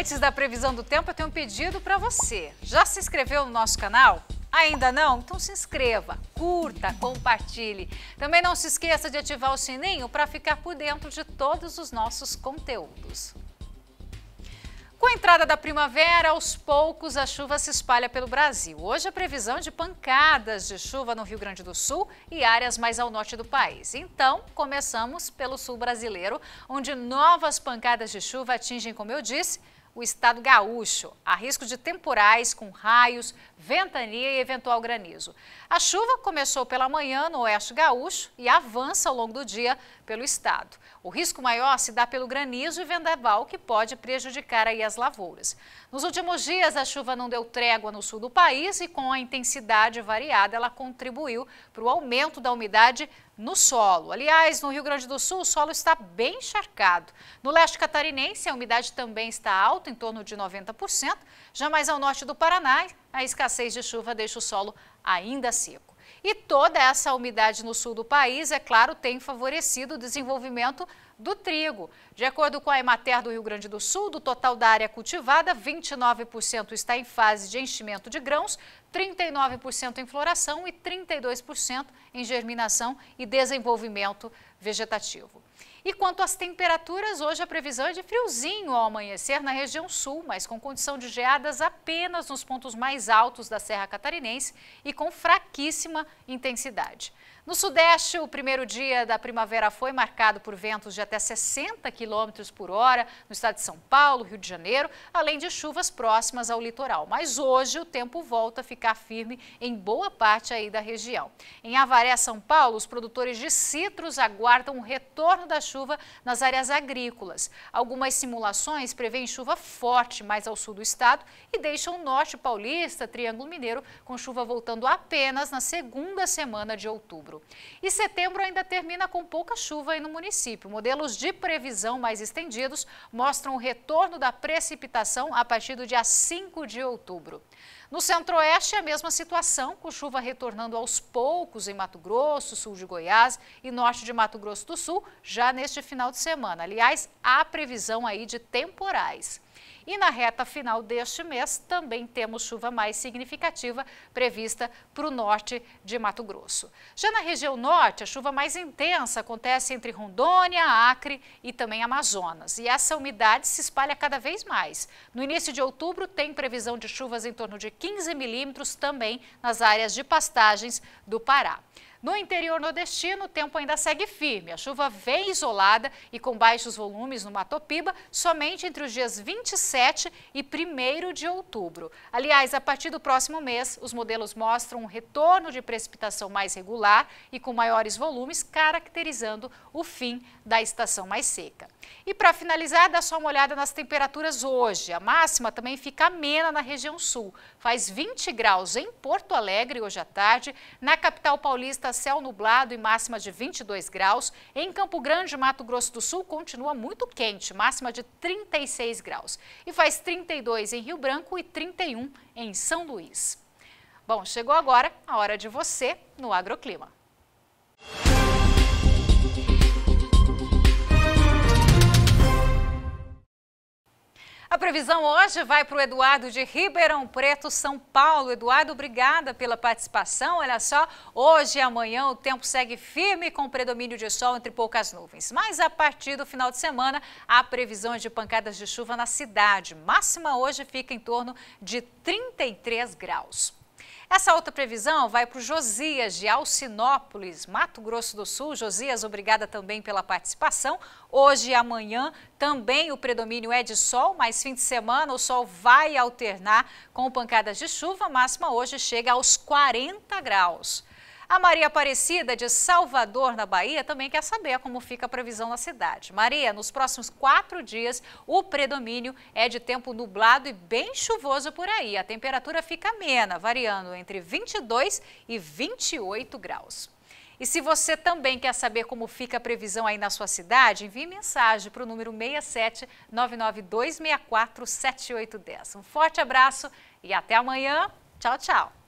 Antes da previsão do tempo, eu tenho um pedido para você. Já se inscreveu no nosso canal? Ainda não? Então se inscreva, curta, compartilhe. Também não se esqueça de ativar o sininho para ficar por dentro de todos os nossos conteúdos. Com a entrada da primavera, aos poucos a chuva se espalha pelo Brasil. Hoje a previsão é de pancadas de chuva no Rio Grande do Sul e áreas mais ao norte do país. Então, começamos pelo sul brasileiro, onde novas pancadas de chuva atingem, como eu disse, o estado gaúcho. a risco de temporais com raios, ventania e eventual granizo. A chuva começou pela manhã no oeste gaúcho e avança ao longo do dia pelo estado. O risco maior se dá pelo granizo e vendaval, que pode prejudicar aí as lavouras. Nos últimos dias, a chuva não deu trégua no sul do país e com a intensidade variada, ela contribuiu para o aumento da umidade no solo. Aliás, no Rio Grande do Sul, o solo está bem encharcado. No leste catarinense, a umidade também está alta, em torno de 90%. Já mais ao norte do Paraná, a escassez de chuva deixa o solo ainda seco. E toda essa umidade no sul do país, é claro, tem favorecido o desenvolvimento do trigo. De acordo com a Emater do Rio Grande do Sul, do total da área cultivada, 29% está em fase de enchimento de grãos, 39% em floração e 32% em germinação e desenvolvimento vegetativo. E quanto às temperaturas, hoje a previsão é de friozinho ao amanhecer na região sul, mas com condição de geadas apenas nos pontos mais altos da Serra Catarinense e com fraquíssima intensidade. No sudeste, o primeiro dia da primavera foi marcado por ventos de até 60 km por hora no estado de São Paulo, Rio de Janeiro, além de chuvas próximas ao litoral. Mas hoje o tempo volta a ficar firme em boa parte aí da região. Em Avaré, São Paulo, os produtores de citros aguardam aguardam o retorno da chuva nas áreas agrícolas. Algumas simulações prevêem chuva forte mais ao sul do estado e deixam o norte paulista, Triângulo Mineiro, com chuva voltando apenas na segunda semana de outubro. E setembro ainda termina com pouca chuva aí no município. Modelos de previsão mais estendidos mostram o retorno da precipitação a partir do dia 5 de outubro. No centro-oeste, a mesma situação, com chuva retornando aos poucos em Mato Grosso, sul de Goiás e norte de Mato Grosso do Sul, já neste final de semana. Aliás, há previsão aí de temporais. E na reta final deste mês também temos chuva mais significativa prevista para o norte de Mato Grosso. Já na região norte, a chuva mais intensa acontece entre Rondônia, Acre e também Amazonas. E essa umidade se espalha cada vez mais. No início de outubro, tem previsão de chuvas em torno de 15 milímetros também nas áreas de pastagens do Pará. No interior nordestino, o tempo ainda segue firme. A chuva vem isolada e com baixos volumes no Matopiba somente entre os dias 27 e 1 de outubro. Aliás, a partir do próximo mês, os modelos mostram um retorno de precipitação mais regular e com maiores volumes, caracterizando o fim da estação mais seca. E para finalizar, dá só uma olhada nas temperaturas hoje. A máxima também fica amena na região sul. Faz 20 graus em Porto Alegre hoje à tarde, na capital paulista quarta, céu nublado e máxima de 22 graus. Em Campo Grande, Mato Grosso do Sul, continua muito quente, máxima de 36 graus. E faz 32 em Rio Branco e 31 em São Luís. Bom, chegou agora a hora de você no Agroclima. A previsão hoje vai para o Eduardo de Ribeirão Preto, São Paulo. Eduardo, obrigada pela participação. Olha só, hoje e amanhã o tempo segue firme com predomínio de sol entre poucas nuvens. Mas a partir do final de semana, há previsões de pancadas de chuva na cidade. Máxima hoje fica em torno de 33 graus. Essa outra previsão vai para o Josias de Alcinópolis, Mato Grosso do Sul. Josias, obrigada também pela participação. Hoje e amanhã também o predomínio é de sol, mas fim de semana o sol vai alternar com pancadas de chuva. A máxima hoje chega aos 40 graus. A Maria Aparecida, de Salvador, na Bahia, também quer saber como fica a previsão na cidade. Maria, nos próximos quatro dias, o predomínio é de tempo nublado e bem chuvoso por aí. A temperatura fica amena, variando entre 22 e 28 graus. E se você também quer saber como fica a previsão aí na sua cidade, envie mensagem para o número 67992647810. Um forte abraço e até amanhã. Tchau, tchau.